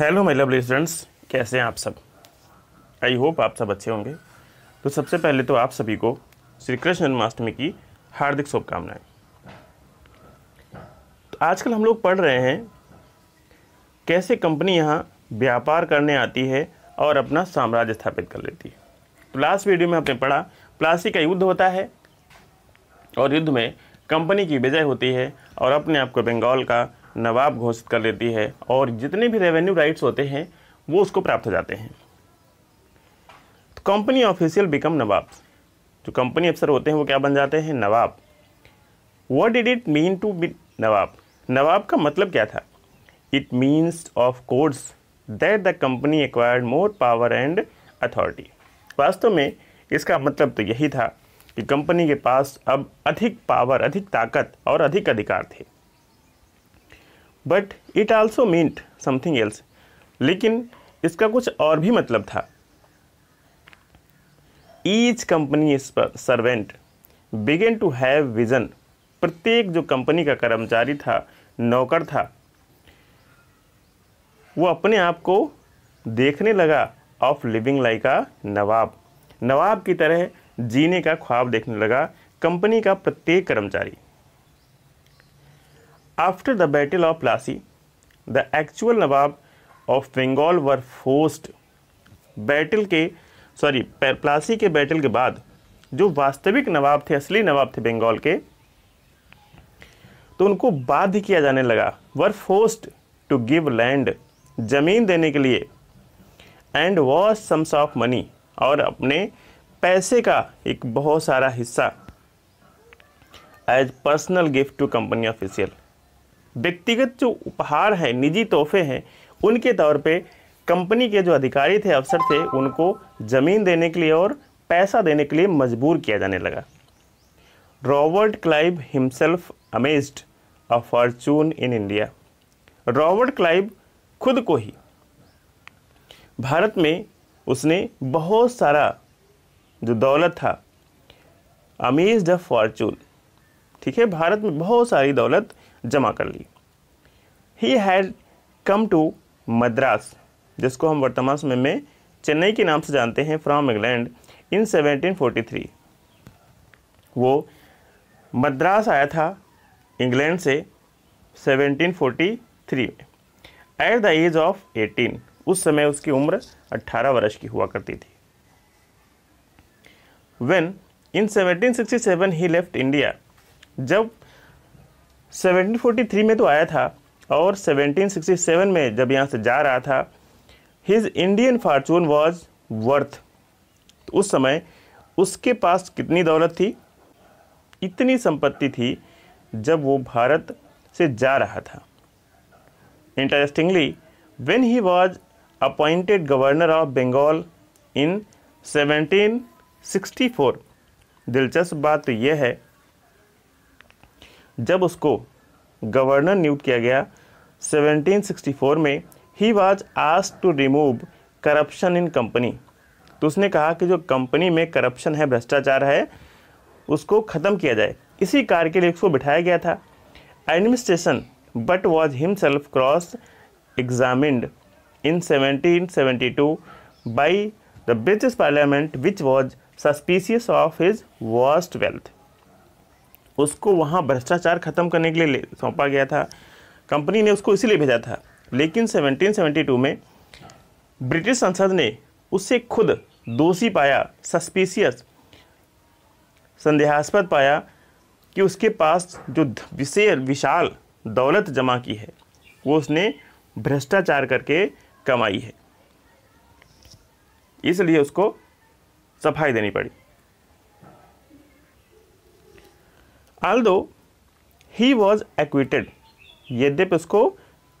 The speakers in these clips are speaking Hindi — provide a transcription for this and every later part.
हेलो मेरे लवली स्टूडेंट्स कैसे हैं आप सब आई होप आप सब अच्छे होंगे तो सबसे पहले तो आप सभी को श्री कृष्ण जन्माष्टमी की हार्दिक शुभकामनाएं तो आजकल हम लोग पढ़ रहे हैं कैसे कंपनी यहाँ व्यापार करने आती है और अपना साम्राज्य स्थापित कर लेती है तो लास्ट वीडियो में आपने पढ़ा प्लासी का युद्ध होता है और युद्ध में कंपनी की विजय होती है और अपने आप को बंगाल का नवाब घोषित कर लेती है और जितने भी रेवेन्यू राइट्स होते हैं वो उसको प्राप्त हो जाते हैं तो कंपनी ऑफिशियल बिकम नवाब जो कंपनी अफसर होते हैं वो क्या बन जाते हैं nawab what did it mean to be nawab nawab का मतलब क्या था it means of course that the company acquired more power and authority वास्तव में इसका मतलब तो यही था कि कंपनी के पास अब अधिक पावर अधिक ताकत और अधिक अधिकार थे but it also meant something else लेकिन इसका कुछ और भी मतलब था each company servant began to have vision प्रत्येक जो कंपनी का कर्मचारी था नौकर था वो अपने आप को देखने लगा of living like a nawab nawab की तरह जीने का ख्वाब देखने लगा कंपनी का प्रत्येक कर्मचारी After the Battle of Plassey, the actual Nawab of Bengal were forced battle के सॉरी प्लासी के बैटल के बाद जो वास्तविक नवाब थे असली नवाब थे बंगाल के तो उनको बाध्य किया जाने लगा were forced to give land जमीन देने के लिए and vast sums of money और अपने पैसे का एक बहुत सारा हिस्सा as personal gift to company official व्यक्तिगत जो उपहार हैं निजी तोहफे हैं उनके तौर पे कंपनी के जो अधिकारी थे अफसर थे उनको ज़मीन देने के लिए और पैसा देने के लिए मजबूर किया जाने लगा Robert Clive himself amassed a fortune in India Robert Clive खुद को ही भारत में उसने बहुत सारा जो दौलत था अमेज द फॉर्चून ठीक है भारत में बहुत सारी दौलत जमा कर ली he had come to Madras जिसको हम वर्तमान समय में चेन्नई के नाम से जानते हैं फ्रॉम इंग्लैंड इन 1743 वो मद्रास आया था इंग्लैंड से 1743 में एट द एज ऑफ 18 उस समय उसकी उम्र 18 वर्ष की हुआ करती थी when in 1767 he left India जब 1743 में तो आया था और 1767 में जब यहाँ से जा रहा था his Indian fortune was worth तो उस समय उसके पास कितनी दौलत थी इतनी संपत्ति थी जब वो भारत से जा रहा था interestingly when he was appointed governor of Bengal in 1764 दिलचस्प बात तो यह है जब उसको गवर्नर नियुक्त किया गया 1764 में he was asked to remove corruption in company तो उसने कहा कि जो कंपनी में करप्शन है भ्रष्टाचार है उसको ख़त्म किया जाए इसी कार्य के लिए उसको बिठाया गया था administration but was himself cross examined in 1772 by the British Parliament which was suspicious of his worst wealth उसको वहाँ भ्रष्टाचार खत्म करने के लिए सौंपा गया था कंपनी ने उसको इसीलिए भेजा था लेकिन 1772 में ब्रिटिश संसद ने उसे खुद दोषी पाया सस्पिशियस संदेहास्पद पाया कि उसके पास जो विशेष विशाल दौलत जमा की है वो उसने भ्रष्टाचार करके कमाई है इसलिए उसको सफाई देनी पड़ी आल दो ही वॉज एक्विटेड यद्यप उसको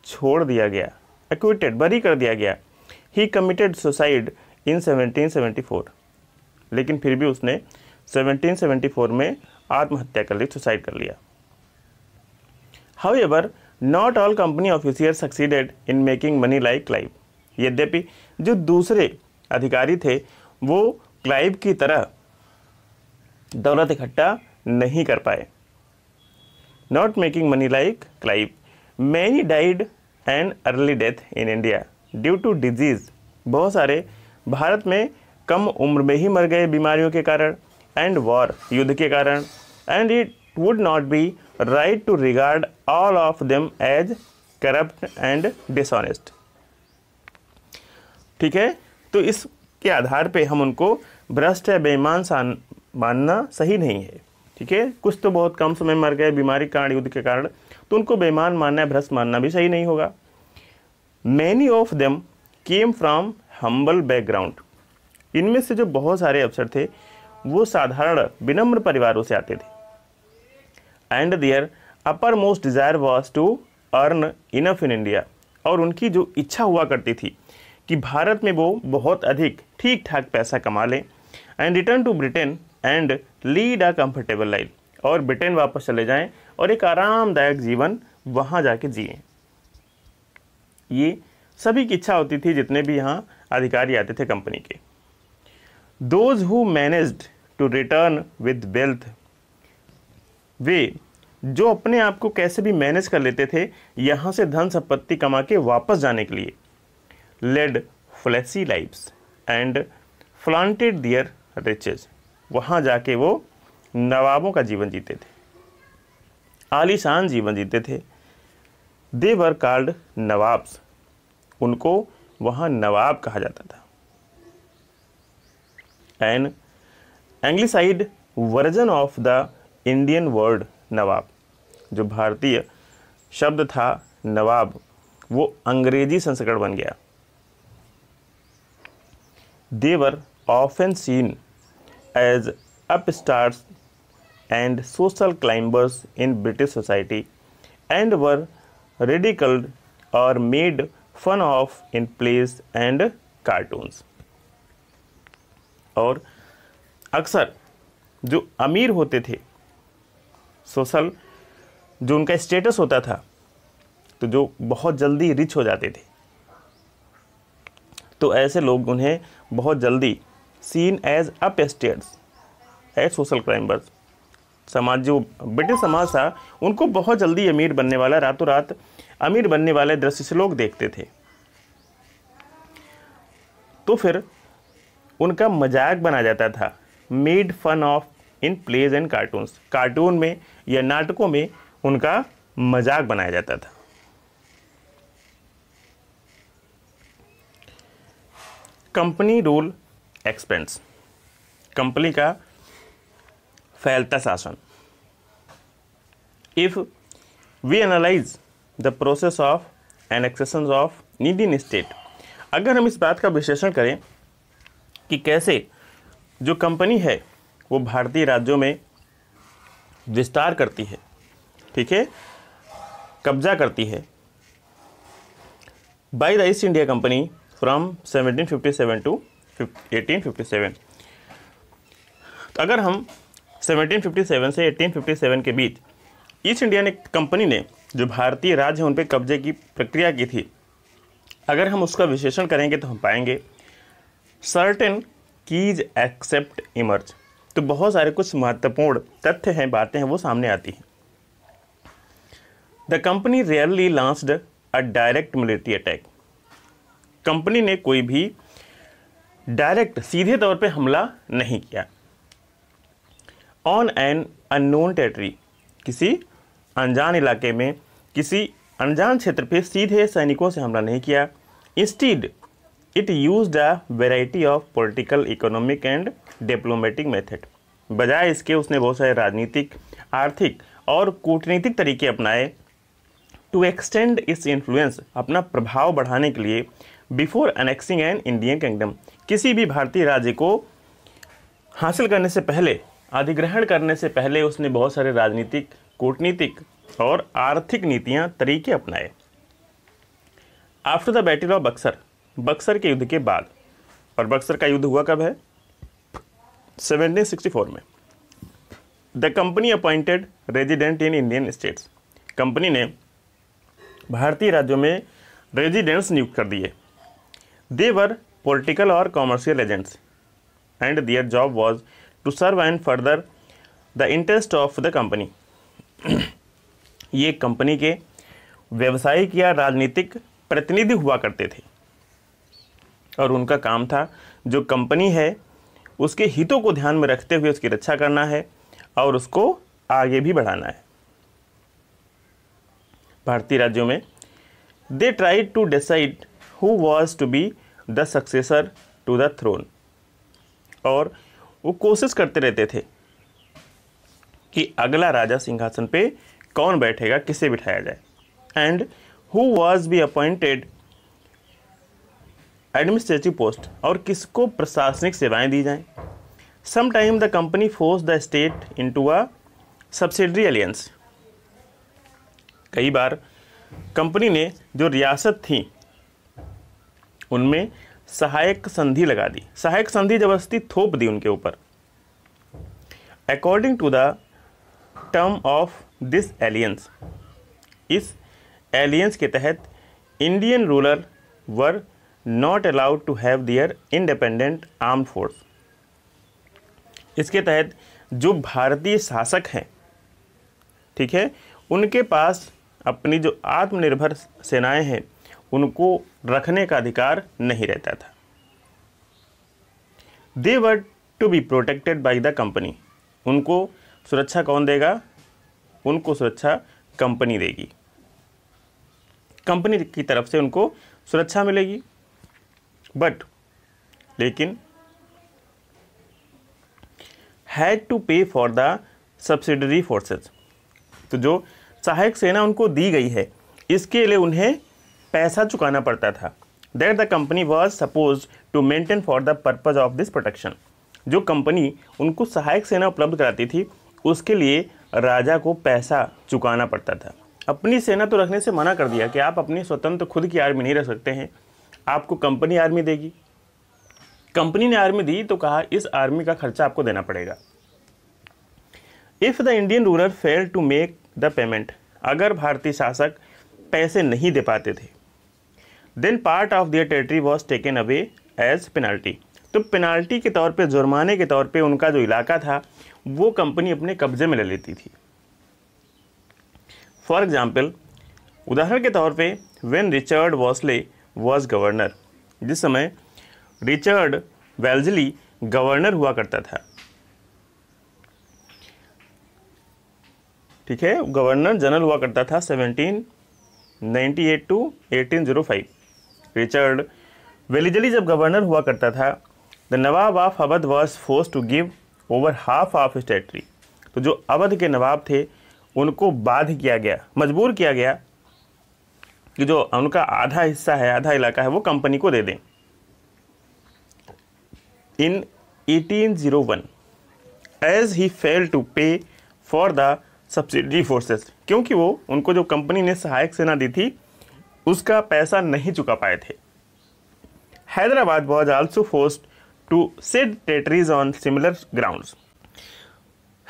छोड़ दिया गया एक्विटेड बरी कर दिया गया ही कमिटेड सुसाइड इन 1774 लेकिन फिर भी उसने 1774 में आत्महत्या कर ली सुसाइड कर लिया however not all company officer succeeded in making money like Clive यद्यपि जो दूसरे अधिकारी थे वो क्लाइव की तरह दौलत इकट्ठा नहीं कर पाए not making money like Clive many died and early death in India due to disease बहुत सारे भारत में कम उम्र में ही मर गए बीमारियों के कारण एंड वॉर युद्ध के कारण and it would not be right to regard all of them as corrupt and dishonest ठीक है तो इसके आधार पे हम उनको भ्रष्ट या बेईमान मानना सही नहीं है ठीक है कुछ तो बहुत कम समय मर गए बीमारी कारण युद्ध के कारण तो उनको बेमान मानना भ्रष्ट मानना भी सही नहीं होगा many of them came from humble background इनमें से जो बहुत सारे अफसर थे वो साधारण विनम्र परिवारों से आते थे and their uppermost desire was to earn enough in India और उनकी जो इच्छा हुआ करती थी कि भारत में वो बहुत अधिक ठीक ठाक पैसा कमा लें and return to Britain and lead a comfortable life और ब्रिटेन वापस चले जाएं और एक आरामदायक जीवन वहां जाके जिए ये सभी की इच्छा होती थी जितने भी यहाँ अधिकारी आते थे कंपनी के those who managed to return with wealth वे जो अपने आप को कैसे भी मैनेज कर लेते थे यहाँ से धन संपत्ति कमा के वापस जाने के लिए led flashy lives and flaunted their riches वहाँ जाके वो नवाबों का जीवन जीते थे आलीशान जीवन जीते थे देवर कार्ड नवाब्स उनको वहाँ नवाब कहा जाता था an anglicised version of the Indian word nawab जो भारतीय शब्द था नवाब वो अंग्रेजी संस्करण बन गया they were often seen as upstarts and social climbers in British society and were ridiculed or made fun of in plays and cartoons. और अक्सर जो अमीर होते थे सोशल जो उनका स्टेटस होता था तो जो बहुत जल्दी रिच हो जाते थे तो ऐसे लोग उन्हें बहुत जल्दी seen as upstarts as social climbers समाज जो ब्रिटिश समाज था उनको बहुत जल्दी अमीर बनने वाला रातों रात अमीर बनने वाले दृश्य से लोग देखते थे तो फिर उनका मजाक बना जाता था made fun of in plays and cartoons cartoon में या नाटकों में उनका मजाक बनाया जाता था कंपनी रूल एक्सपेंस कंपनी का फैलता शासन if we analyse the process of annexation of Indian state अगर हम इस बात का विश्लेषण करें कि कैसे जो कंपनी है वो भारतीय राज्यों में विस्तार करती है ठीक है कब्जा करती है by the East India Company from 1757 to 1857 तो अगर हम 1757 से 1857 के बीच ईस्ट इंडिया ने कंपनी ने जो भारतीय राज्य है उन पर कब्जे की प्रक्रिया की थी अगर हम उसका विश्लेषण करेंगे तो हम पाएंगे सर्टेन कीज एक्सेप्ट इमर्ज तो बहुत सारे कुछ महत्वपूर्ण तथ्य हैं बातें हैं वो सामने आती हैं the company rarely launched a direct military attack company ने कोई भी डायरेक्ट सीधे तौर पे हमला नहीं किया ऑन एन अननोन टेरिटरी किसी अनजान इलाके में किसी अनजान क्षेत्र पे सीधे सैनिकों से हमला नहीं किया instead it use a variety of political economic and diplomatic method बजाय इसके उसने बहुत सारे राजनीतिक आर्थिक और कूटनीतिक तरीके अपनाए टू एक्सटेंड इस इन्फ्लुएंस अपना प्रभाव बढ़ाने के लिए before annexing an Indian kingdom किसी भी भारतीय राज्य को हासिल करने से पहले अधिग्रहण करने से पहले उसने बहुत सारे राजनीतिक कूटनीतिक और आर्थिक नीतियां तरीके अपनाए after the battle of Buxar Buxar के युद्ध के बाद और बक्सर का युद्ध हुआ कब है 1764 में the company appointed resident in Indian states company ने भारतीय राज्यों में रेजिडेंट्स नियुक्त कर दिए दे वर पोलिटिकल और commercial agents and their job was to serve and further the interest of the company ये कंपनी के व्यवसायिक या राजनीतिक प्रतिनिधि हुआ करते थे और उनका काम था जो कंपनी है उसके हितों को ध्यान में रखते हुए उसकी रक्षा करना है और उसको आगे भी बढ़ाना है भारतीय राज्यों में they try to decide who was to be the successor to the throne और वो कोशिश करते रहते थे कि अगला राजा सिंहासन पे कौन बैठेगा किसे बिठाया जाए and who was be appointed administrative post और किसको प्रशासनिक सेवाएं दी जाएं sometime the company force the state into a subsidiary alliance कई बार कंपनी ने जो रियासत थी उनमें सहायक संधि लगा दी सहायक संधि जबरदस्ती थोप दी उनके ऊपर according to the term of this alliance इस एलियंस के तहत Indian ruler were not allowed to have their independent arm force इसके तहत जो भारतीय शासक हैं ठीक है उनके पास अपनी जो आत्मनिर्भर सेनाएं हैं उनको रखने का अधिकार नहीं रहता था they were to be protected by the company उनको सुरक्षा कौन देगा उनको सुरक्षा कंपनी देगी कंपनी की तरफ से उनको सुरक्षा मिलेगी बट लेकिन had to pay for the subsidiary forces तो जो सहायक सेना उनको दी गई है इसके लिए उन्हें पैसा चुकाना पड़ता था that the company was suppose to maintain for the purpose of this protection जो कंपनी उनको सहायक सेना उपलब्ध कराती थी उसके लिए राजा को पैसा चुकाना पड़ता था अपनी सेना तो रखने से मना कर दिया कि आप अपनी स्वतंत्र खुद की आर्मी नहीं रख सकते हैं आपको कंपनी आर्मी देगी कंपनी ने आर्मी दी तो कहा इस आर्मी का खर्चा आपको देना पड़ेगा if the Indian ruler fail to make the payment अगर भारतीय शासक पैसे नहीं दे पाते थे then part of their territory was taken away as penalty तो पेनाल्टी के तौर पे जुर्माने के तौर पे उनका जो इलाका था वो कंपनी अपने कब्जे में ले लेती थी फॉर एग्ज़ाम्पल उदाहरण के तौर पे when Richard Wellesley was governor जिस समय रिचर्ड वेल्जली गवर्नर हुआ करता था ठीक है गवर्नर जनरल हुआ करता था 1798 टू फाइव रिचर्ड वेलीजली जब गवर्नर हुआ करता था the nawab of Awadh was force to give over half of its territory तो जो अवध के नवाब थे उनको बाध किया गया मजबूर किया गया कि जो उनका आधा हिस्सा है आधा इलाका है वो कंपनी को दे दें in 1801 as he fail to pay for the subsidy forces क्योंकि वो उनको जो कंपनी ने सहायक सेना दी थी उसका पैसा नहीं चुका पाए थे Hyderabad was also forced to cede territories on similar grounds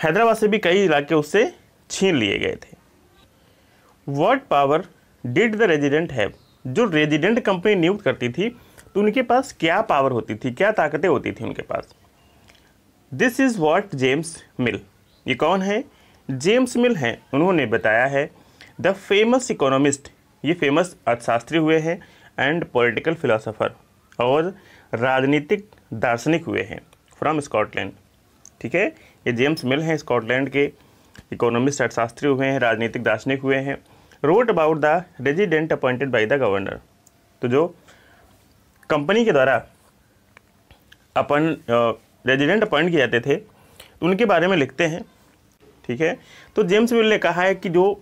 Hyderabad से भी कई इलाके उससे छीन लिए गए थे what power did the resident have जो रेजिडेंट कंपनी नियुक्त करती थी तो उनके पास क्या पावर होती थी क्या ताकतें होती थी उनके पास this is what James Mill ये कौन है जेम्स मिल हैं उन्होंने बताया है द फेमस इकोनॉमिस्ट ये फेमस अर्थशास्त्री हुए हैं एंड पॉलिटिकल फिलासफ़र और राजनीतिक दार्शनिक हुए हैं फ्रॉम स्कॉटलैंड ठीक है ये जेम्स मिल हैं स्कॉटलैंड के इकोनॉमिस्ट अर्थशास्त्री हुए हैं राजनीतिक दार्शनिक हुए हैं wrote about the resident appointed by the governor तो जो कंपनी के द्वारा अपन रेजिडेंट अपॉइंट किए जाते थे उनके बारे में लिखते हैं ठीक है तो जेम्स मिल ने कहा है कि जो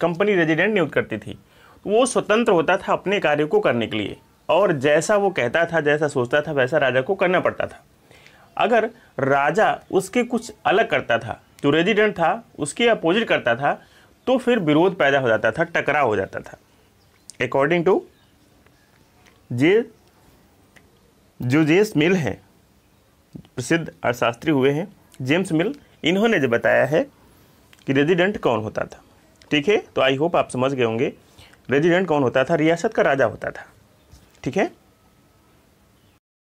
कंपनी रेजिडेंट नियुक्त करती थी वो स्वतंत्र होता था अपने कार्य को करने के लिए और जैसा वो कहता था जैसा सोचता था वैसा राजा को करना पड़ता था अगर राजा उसके कुछ अलग करता था जो रेजिडेंट था उसके अपोजिट करता था तो फिर विरोध पैदा हो जाता था टकराव हो जाता था अकॉर्डिंग टू जे जो जेम्स मिल हैं प्रसिद्ध अर्थशास्त्री हुए हैं जेम्स मिल इन्होंने जो बताया है कि रेजिडेंट कौन होता था ठीक है तो आई होप आप समझ गए होंगे रेजिडेंट कौन होता था रियासत का राजा होता था ठीक है